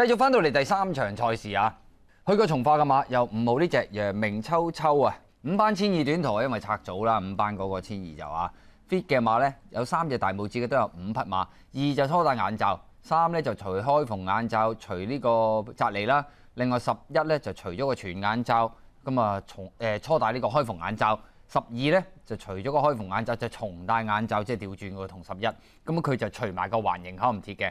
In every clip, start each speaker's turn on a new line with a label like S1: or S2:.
S1: 繼續翻到嚟第三場賽事啊，去過從化嘅馬又五號呢只楊明秋秋啊，五班千二短途，因為拆組啦，五班嗰個千二就啊 fit 嘅馬咧有三隻大拇指嘅都有五匹馬，二就初戴眼罩，三咧就除開縫眼罩除呢個扎尼啦，另外十一咧就除咗個全眼罩，咁啊從誒初戴呢個開縫眼罩，十二咧就除咗個開縫眼罩就重戴眼罩即係調轉個同十一，咁佢就除埋個環形口唔貼嘅。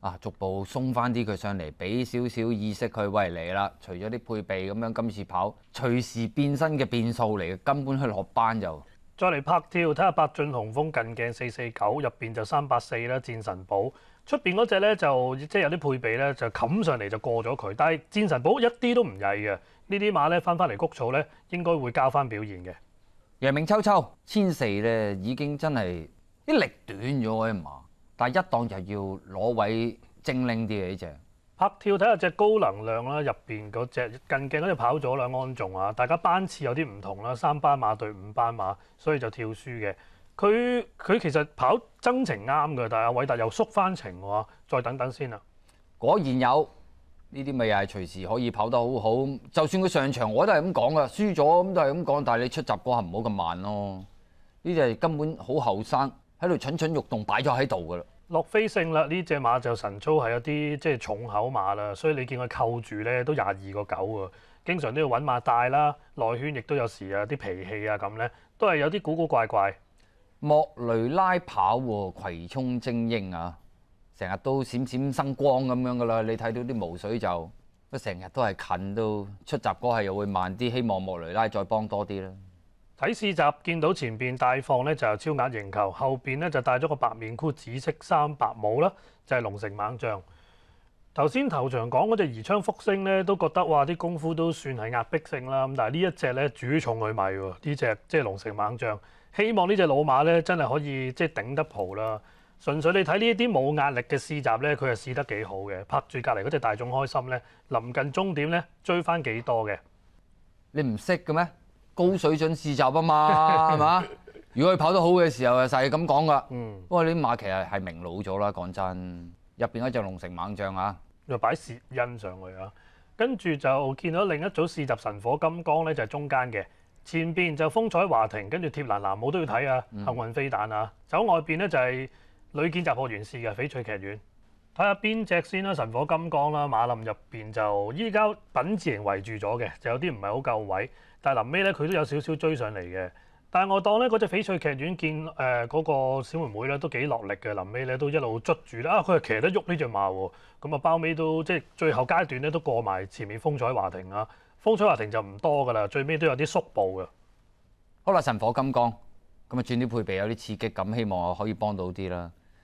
S1: 啊，逐步松翻啲佢上嚟，俾少少意識佢，喂你啦！除咗啲配備咁樣，今次跑隨時變身嘅變數嚟嘅，根本佢落班就
S2: 再嚟拍跳睇下，八俊雄風近鏡四四九入邊就三八四啦，戰神寶。出邊嗰只咧就即係有啲配備咧就冚上嚟就過咗佢，但係戰神寶一啲都唔曳嘅。呢啲馬咧翻翻嚟谷草咧應該會交翻表現嘅。楊明秋
S1: 秋千四咧已經真係啲力短咗喎，馬。但係一檔就要攞位精靈啲嘅呢只，
S2: 拍跳睇下只高能量啦，入邊嗰只近鏡嗰只跑咗兩安仲啊！大家班次有啲唔同啦，三班馬對五班馬，所以就跳輸嘅。佢佢其實跑增程啱㗎，但係偉達又縮翻程喎，再等等先啦。果然有呢啲咪又係隨時可以跑得
S1: 好好，就算佢上場我都係咁講㗎，輸咗都係咁講。但係你出閘嗰下唔好咁慢咯，
S2: 呢只根本好後生。喺度蠢蠢欲動，擺咗喺度噶啦。洛飛勝啦，呢只馬就神操係有啲即係重口馬啦，所以你見佢扣住咧都廿二個九喎，經常都要揾馬帶啦，內圈亦都有時啊啲脾氣啊咁咧，都係有啲古古怪怪。莫雷拉跑葵涌精英啊，
S1: 成日都閃閃生光咁樣噶啦，你睇到啲毛水就乜成日都係近
S2: 都出閘嗰係又會慢啲，希望莫雷拉再幫多啲啦。睇試集見到前邊大放咧就係超額贏球，後邊咧就戴咗個白面箍、紫色三白帽啦，就係龍城猛將。頭先頭場講嗰只宜槍福星咧，都覺得哇啲功夫都算係壓迫性啦。咁但係呢一隻咧主重佢賣喎，呢只即係龍城猛將。希望呢只老馬咧真係可以即係頂得蒲啦。純粹你睇呢一啲冇壓力嘅試集咧，佢係試得幾好嘅。拍住隔離嗰只大眾開心咧，臨近終點咧追翻幾多嘅？你唔識嘅咩？高水準試習啊嘛，係嘛？
S1: 如果佢跑得好嘅時候，就係咁講噶。不過啲馬其實係明老咗啦，講
S2: 真。入邊嗰只龍城猛將啊，又擺攝印上去啊。跟住就見到另一組試習神火金剛咧，就係中間嘅。前邊就風彩華庭，跟住鐵籃籃帽都要睇啊，幸運飛彈啊。走外邊咧就係女劍集破元氏嘅翡翠劇院。睇下邊只先啦，神火金剛啦，馬林入邊就依家品字型圍住咗嘅，就有啲唔係好夠位，但係臨尾咧佢都有少少追上嚟嘅。但係我當咧嗰只翡翠劇院見誒嗰個小妹妹咧都幾落力嘅，臨尾咧都一路捉住啦，佢係騎得喐呢只馬喎。咁啊包尾都即係最後階段咧都過埋前面風彩華庭啊，風彩華庭就唔多噶啦，最尾都有啲縮步嘅。好啦，神火金剛，
S1: 咁啊轉啲配備有啲刺激感，希望我可以幫到啲啦。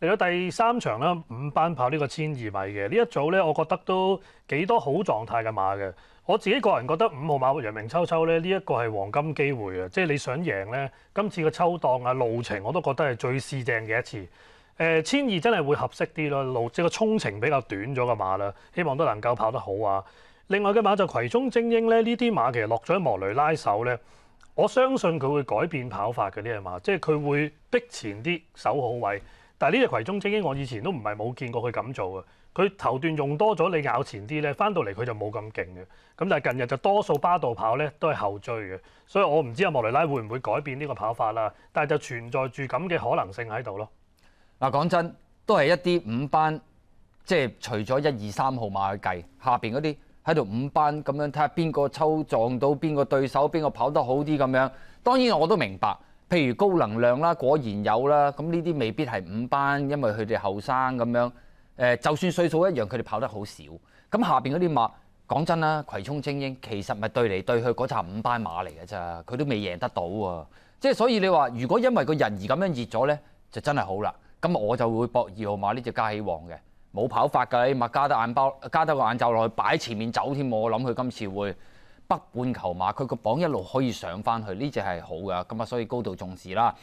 S2: 嚟到第三場啦，五班跑呢個千二米嘅呢一組咧，我覺得都幾多好狀態嘅馬嘅。我自己個人覺得五號馬楊明秋秋咧呢一個係黃金機會啊！即係你想贏咧，今次嘅秋檔啊路程我都覺得係最試正嘅一次。誒千二真係會合適啲咯，路即係個衝程比較短咗嘅馬啦。希望都能夠跑得好啊。另外嘅馬就葵中精英咧，呢啲馬其實落咗喺磨雷拉手咧，我相信佢會改變跑法嘅呢只馬，即係佢會逼前啲守好位。但係呢只葵中精英，我以前都唔係冇見過佢咁做嘅。佢頭段用多咗，你咬前啲咧，翻到嚟佢就冇咁勁嘅。咁但係近日就多數巴道跑咧都係後追嘅，所以我唔知阿莫雷拉會唔會改變呢個跑法啦。但係就存在住咁嘅可能性喺度咯。
S1: 嗱，講真都係一啲五班，即係除咗一二三號碼去計，下邊嗰啲喺度五班咁樣睇下邊個抽撞到邊個對手，邊個跑得好啲咁樣。當然我都明白。譬如高能量啦，果然有啦。咁呢啲未必係五班，因為佢哋後生咁樣。誒，就算歲數一樣，佢哋跑得好少。咁下邊嗰啲馬，講真啦，葵涌精英其實咪對嚟對去嗰層五班馬嚟嘅咋，佢都未贏得到喎。即係所以你話，如果因為個人而咁樣熱咗咧，就真係好啦。咁我就會博二號馬呢只加起王嘅，冇跑法㗎，你咪加得眼包，加得個眼罩落去擺前面走添。我諗佢今次會。北半球馬，佢個榜一路可以上翻去，呢只係好噶，咁啊，所以高度重視啦。